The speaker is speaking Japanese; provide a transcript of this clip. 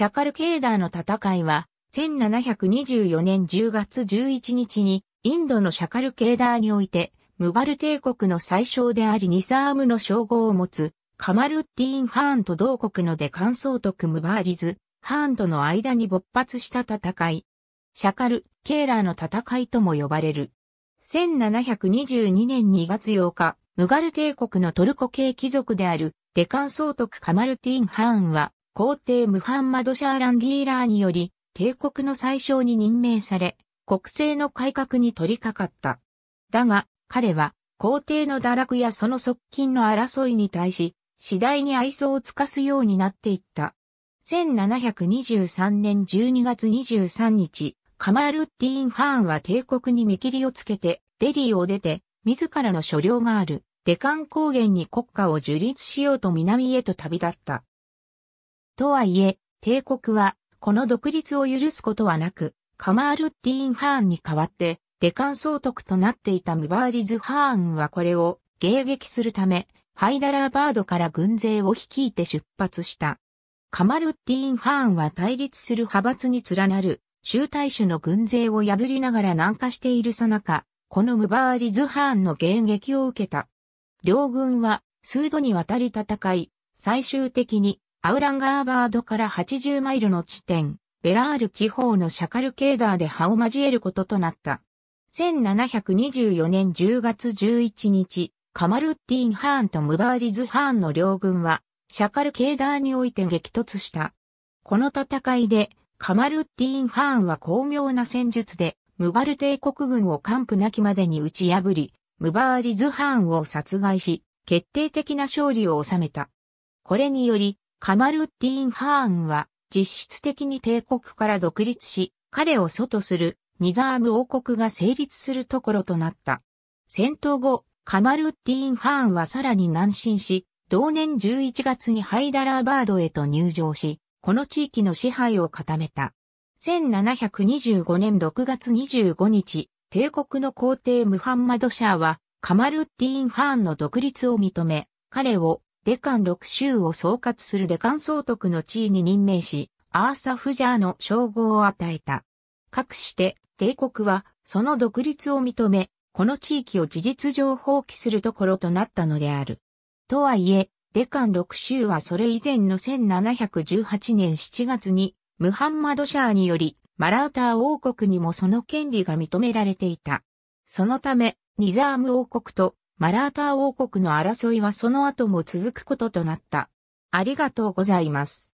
シャカルケーダーの戦いは、1724年10月11日に、インドのシャカルケーダーにおいて、ムガル帝国の最小でありニサームの称号を持つ、カマルッティーン・ハーンと同国のデカン総督ムバーリズ、ハーンとの間に勃発した戦い。シャカル、ケーラーの戦いとも呼ばれる。1722年2月8日、ムガル帝国のトルコ系貴族であるデカン総督カマルティーン・ハーンは、皇帝ムハンマド・シャーランギーラーにより、帝国の最小に任命され、国政の改革に取り掛かった。だが、彼は、皇帝の堕落やその側近の争いに対し、次第に愛想を尽かすようになっていった。1723年12月23日、カマールッディーン・ファーンは帝国に見切りをつけて、デリーを出て、自らの所領がある、デカン高原に国家を樹立しようと南へと旅立った。とはいえ、帝国は、この独立を許すことはなく、カマールッディーン・ハーンに代わって、デカン総督となっていたムバーリズ・ハーンはこれを迎撃するため、ハイダラーバードから軍勢を率いて出発した。カマルッディーン・ハーンは対立する派閥に連なる集大主の軍勢を破りながら南下しているさなか、このムバーリズ・ハーンの迎撃を受けた。両軍は数度にわたり戦い、最終的にアウランガーバードから80マイルの地点、ベラール地方のシャカルケーダーで葉を交えることとなった。1724年10月11日、カマルッティン・ハーンとムバーリズ・ハーンの両軍は、シャカルケーダーにおいて激突した。この戦いで、カマルッティン・ハーンは巧妙な戦術で、ムガル帝国軍を完膚なきまでに打ち破り、ムバーリズ・ハーンを殺害し、決定的な勝利を収めた。これにより、カマルッディーン・ハーンは実質的に帝国から独立し、彼を祖とするニザーム王国が成立するところとなった。戦闘後、カマルッディーン・ハーンはさらに南進し、同年11月にハイダラーバードへと入場し、この地域の支配を固めた。1725年6月25日、帝国の皇帝ムハンマド・シャーは、カマルッディーン・ハーンの独立を認め、彼をデカン6州を総括するデカン総督の地位に任命し、アーサ・フジャーの称号を与えた。かくして、帝国は、その独立を認め、この地域を事実上放棄するところとなったのである。とはいえ、デカン6州はそれ以前の1718年7月に、ムハンマド・シャーにより、マラウター王国にもその権利が認められていた。そのため、ニザーム王国とマラーター王国の争いはその後も続くこととなった。ありがとうございます。